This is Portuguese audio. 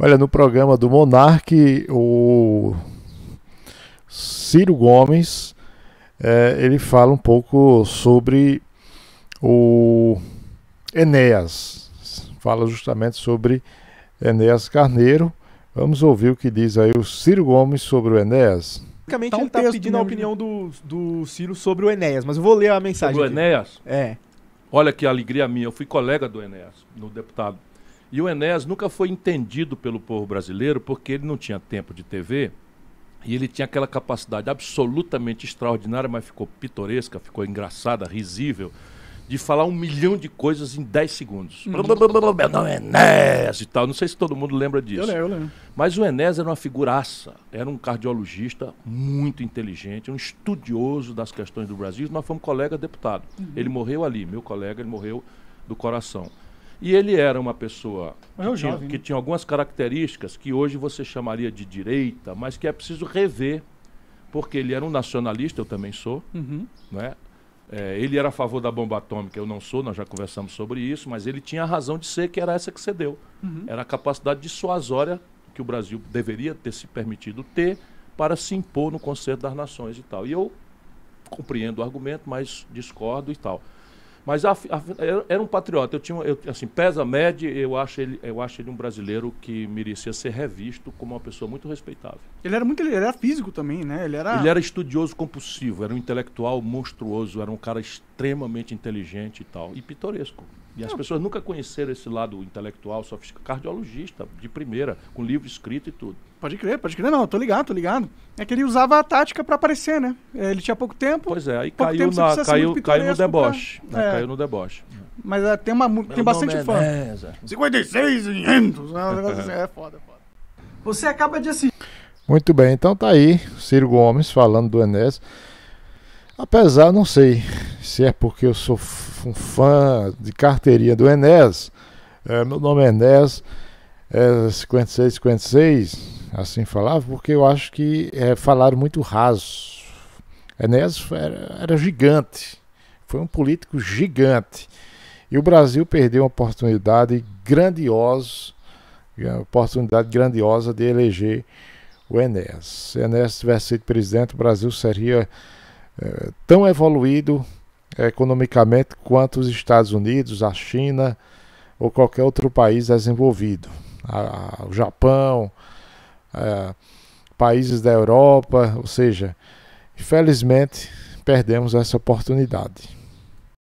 Olha, no programa do Monarque o Ciro Gomes é, ele fala um pouco sobre o Enéas. Fala justamente sobre Enéas Carneiro. Vamos ouvir o que diz aí o Ciro Gomes sobre o Enéas. Basicamente, tá um ele está pedindo mesmo. Né, a opinião do, do Ciro sobre o Enéas, mas eu vou ler a mensagem. Sobre o Enéas? É. Olha que alegria minha, eu fui colega do Enéas, no deputado. E o Enéas nunca foi entendido pelo povo brasileiro porque ele não tinha tempo de TV e ele tinha aquela capacidade absolutamente extraordinária, mas ficou pitoresca, ficou engraçada, risível, de falar um milhão de coisas em 10 segundos. Uhum. Meu nome é Enéas e tal. Não sei se todo mundo lembra disso. Eu lembro, eu lembro. Mas o Enéas era uma figuraça, era um cardiologista muito inteligente, um estudioso das questões do Brasil. Nós fomos colega deputado. Uhum. Ele morreu ali, meu colega, ele morreu do coração. E ele era uma pessoa é que tinha, que né? tinha algumas características que hoje você chamaria de direita, mas que é preciso rever, porque ele era um nacionalista, eu também sou, uhum. né? É, ele era a favor da bomba atômica, eu não sou, nós já conversamos sobre isso, mas ele tinha a razão de ser, que era essa que cedeu. Uhum. Era a capacidade dissuasória que o Brasil deveria ter se permitido ter para se impor no Conselho das Nações e tal. E eu compreendo o argumento, mas discordo e tal. Mas a, a, era um patriota. Eu tinha, eu, assim, pesa, média, eu acho, ele, eu acho ele um brasileiro que merecia ser revisto como uma pessoa muito respeitável. Ele era muito, ele era físico também, né? Ele era... ele era estudioso compulsivo, era um intelectual monstruoso, era um cara extremamente inteligente e tal, e pitoresco. E as ah. pessoas nunca conheceram esse lado intelectual, sofisticado, cardiologista, de primeira, com livro escrito e tudo. Pode crer, pode crer, não, tô ligado, tô ligado. É que ele usava a tática para aparecer, né? É, ele tinha pouco tempo. Pois é, aí caiu, na, caiu, caiu no deboche. Pra... Né? É. Caiu no deboche. Mas é, tem, uma, tem bastante é fã. É, 56, 500, é, né? assim, é foda, foda. Você acaba de assistir. Muito bem, então tá aí, Ciro Gomes falando do Enes. Apesar, não sei se é porque eu sou um fã de carteirinha do Enes. É, meu nome é Enes, é 5656, assim falava, porque eu acho que é, falaram muito raso. Enes era, era gigante, foi um político gigante. E o Brasil perdeu uma oportunidade grandiosa, uma oportunidade grandiosa de eleger o Enes. Se Enes tivesse sido presidente, o Brasil seria é, tão evoluído economicamente quanto os Estados Unidos, a China ou qualquer outro país desenvolvido. A, a, o Japão, a, é, países da Europa, ou seja, infelizmente perdemos essa oportunidade.